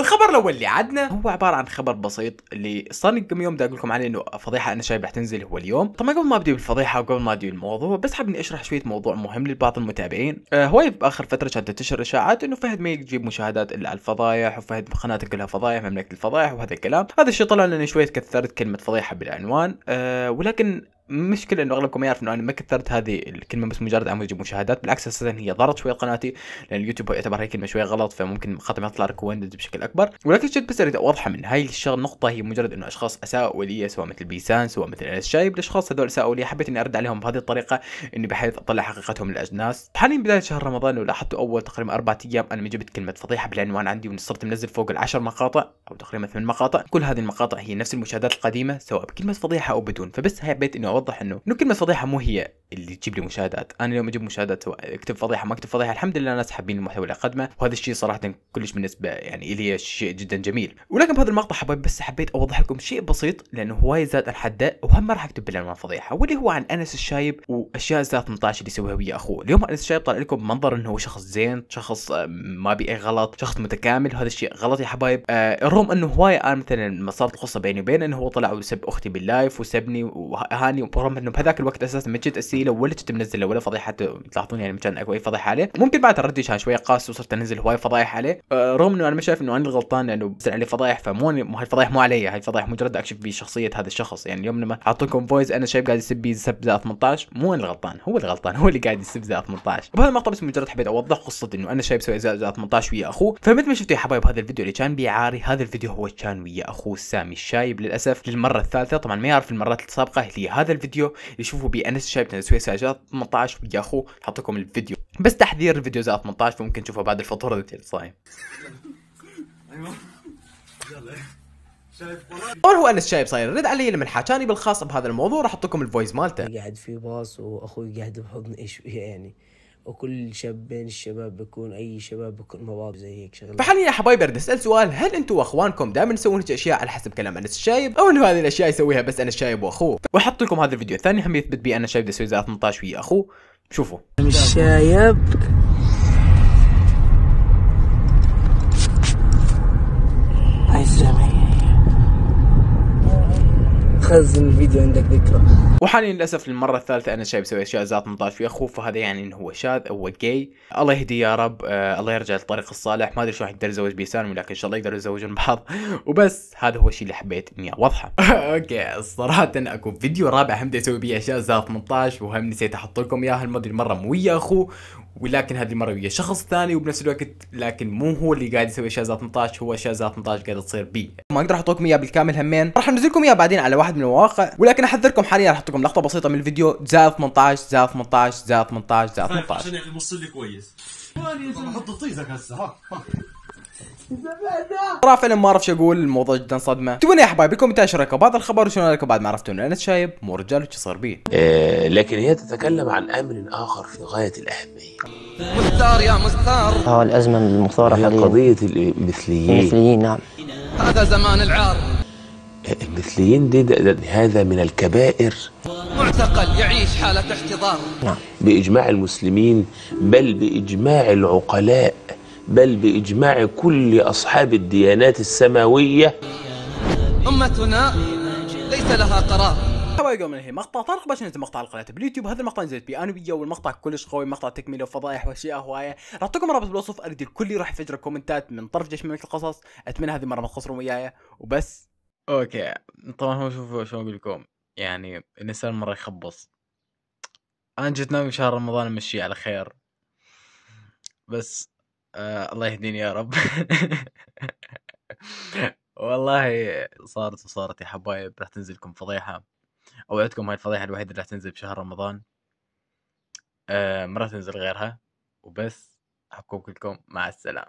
الخبر الاول اللي عدنا هو عباره عن خبر بسيط اللي صار لي كم يوم بدي اقول لكم عليه انه فضيحه انا شايف تنزل هو اليوم طبعا قبل ما ابدي بالفضيحه وقبل ما ابدي بالموضوع بس حاب اني اشرح شويه موضوع مهم لبعض المتابعين آه هو باخر فتره كانت تنتشر اشاعات انه فهد ما يجيب مشاهدات الا على الفضايح وفهد قناته كلها فضايح مملكه الفضايح وهذا الكلام هذا الشيء طلع لاني شويه كثرت كلمه فضيحه بالعنوان آه ولكن مشكلة انه اغلبكم يعرف انه انا ما كثرت هذه الكلمة بس مجرد عم اجيب مشاهدات بالعكس اساسا هي ضرت شوية قناتي لان اليوتيوب يعتبر هي كلمة شوي غلط فممكن خاطر ما يطلع ريكومندد بشكل اكبر ولكن جد بس اريد اوضحها من هاي الشغل النقطة هي مجرد انه اشخاص اساءوا لي سواء مثل بيسان سواء مثل انس شايب الاشخاص هذول اساءوا لي حبيت اني ارد عليهم بهذه الطريقة اني بحيث اطلع حقيقتهم للاجناس حاليا بداية شهر رمضان ولاحظت اول تقريبا اربع ايام انا ما جبت كلمة فضيحة بالعنوان عندي وصرت منزل فوق العشر مقاطع او تقريبا ثمان مقاطع كل هذه المقاطع هي نفس المشاهدات القديمة سواء بكلمة فضيحة او بدون فبس حبيت انه اوضح انه انه كلمه فضيحه مو هي اللي تجيب لي مشاهدات انا اليوم اجيب مشاهدات اكتب فضيحه ما اكتب فضيحه الحمد لله الناس حابين المحتوى اللي اقدمه وهذا الشيء صراحه كلش بالنسبه يعني لي شيء جدا جميل ولكن بهذا المقطع حبايبي بس حبيت اوضح لكم شيء بسيط لانه هواي زاد الحد وهم ما راح اكتب بالعنوان فضيحه واللي هو عن انس الشايب واشياء زاد 18 اللي يسويها ويا اخوه اليوم انس الشايب طلع لكم منظر انه هو شخص زين شخص آه، ما بي اي غلط شخص متكامل وهذا الشيء غلط يا حبايب آه، رغم انه هواي انا مثلا ما صارت القصه بيني وبينه انه هو طلع وسب اختي باللايف وسبني وهاني برغم انه بهذاك الوقت اساسا جيت اسيله ولا كنت منزله ولا فضيحه تلاحظون يعني كان اكو اي فضيحه عليه ممكن بعد ردي كان شويه قاس وصرت انزل هواي فضايح عليه آه، رغم انه انا ما شايف انه انا الغلطان لانه يعني عليه فضايح فمو هاي الفضايح مو علي هاي الفضايح مجرد اكشف بيه شخصيه هذا الشخص يعني اليوم لما اعطيكم فويس انا شايف قاعد يسب بي سب 18 مو انا الغلطان هو الغلطان هو اللي قاعد يسب 18 وبهذا المقطع بس مجرد حبيت اوضح قصه انه انا شايف سوي 18 ويا اخوه فمثل ما شفتوا يا حبايب هذا الفيديو اللي كان بيعاري هذا الفيديو هو كان ويا اخوه سامي الشايب للاسف للمره الثالثه طبعا ما يعرف المرات السابقه هي هذا الفيديو اللي يشوفوا بي انس شايب السويسي اجار 18 ويا اخو حط لكم الفيديو بس تحذير الفيديو زائد 18 فممكن تشوفه بعد الفطور اللي صايم ايوه يلا طبعا هو انس شايب صاير رد علي لما حاجاني بالخاص بهذا الموضوع راح احط لكم الفويس مالته قاعد في باص واخوي قاعد بحضن ايش يعني وكل شاب بين الشباب بكون اي شباب بكون مواقف زي هيك شغله فحاليا يا حبايبي بدي اسال سؤال هل انتم واخوانكم دائما تسوون اشياء على حسب كلام انس الشايب او انه هذه الاشياء يسويها بس انس الشايب واخوه واحط لكم هذا الفيديو الثاني هم يثبت بي انس الشايب يسوي زي 18 ويا اخوه شوفوا الشايب عايز خزن الفيديو عندك ذكرى وحاليا للاسف للمره الثالثه انا شايف يسوي اشياء ذات 18 في اخوه فهذا يعني انه هو شاذ او جاي الله يهديه يا رب آه الله يرجع للطريق الصالح ما ادري شو راح يقدر يتزوج بيسان ولكن ان شاء الله يقدروا يتزوجون بعض وبس هذا هو الشيء اللي حبيت اني اوضحه اوكي صراحه اكو فيديو رابع هم اسوي بيه اشياء ذات 18 وهم نسيت احط لكم اياها المره المره مو ويا اخوه ولكن هذه المره ويا شخص ثاني وبنفس الوقت لكن مو هو اللي قاعد يسوي اشياء ذات 18 هو اشياء ذات 18 قاعده تصير بي ما اقدر احط لكم اياه بالكامل همين راح لكم اياه بعدين على واحد من المواقع ولكن احذركم حاليا راح لكم لقطه بسيطه من الفيديو زائد 18 زائد 18 زائد 18 زائد 18 عشان يعني موصل لي كويس حط طيزك هسه ترى فعلا ما اعرف شو اقول الموضوع جدا صدمه تبون يا حبايبي بالكومنتات ايش رايكم بعض الخبر وشنو رايكم بعد ما انه انا شايب مو رجال وش صار بيه لكن هي تتكلم عن امر اخر في غايه الاهميه مختار يا مختار اه الازمه المثاره حاليا قضيه المثليين المثليين نعم هذا زمان العار المثليين دي ده ده هذا من الكبائر معتقل يعيش حالة احتضار نعم. بإجماع المسلمين بل بإجماع العقلاء بل بإجماع كل أصحاب الديانات السماوية أمتنا ليس لها قرار حبايبي من هي مقطع طارق باش ننزل مقطع القناة باليوتيوب هذا المقطع نزلت بيه انا وياه والمقطع كلش قوي مقطع تكمله وفضائح واشياء هوايه نعطيكم رابط بالوصف اريد الكل يروح يفجر كومنتات من طرف جيش مملكه القصص اتمنى هذه المره ما تقصروا وياي وبس أوكي، طبعًا هو شوف شو أقول لكم، يعني الإنسان مرة يخبّص. أنا جيت ناوي شهر رمضان امشي على خير. بس آه الله يهديني يا رب. والله صارت وصارت يا حبايب، راح تنزلكم فضيحة. أوعدكم هاي الفضيحة الوحيدة اللي راح تنزل بشهر رمضان. آه ما راح تنزل غيرها، وبس أحبكم كلكم، مع السلامة.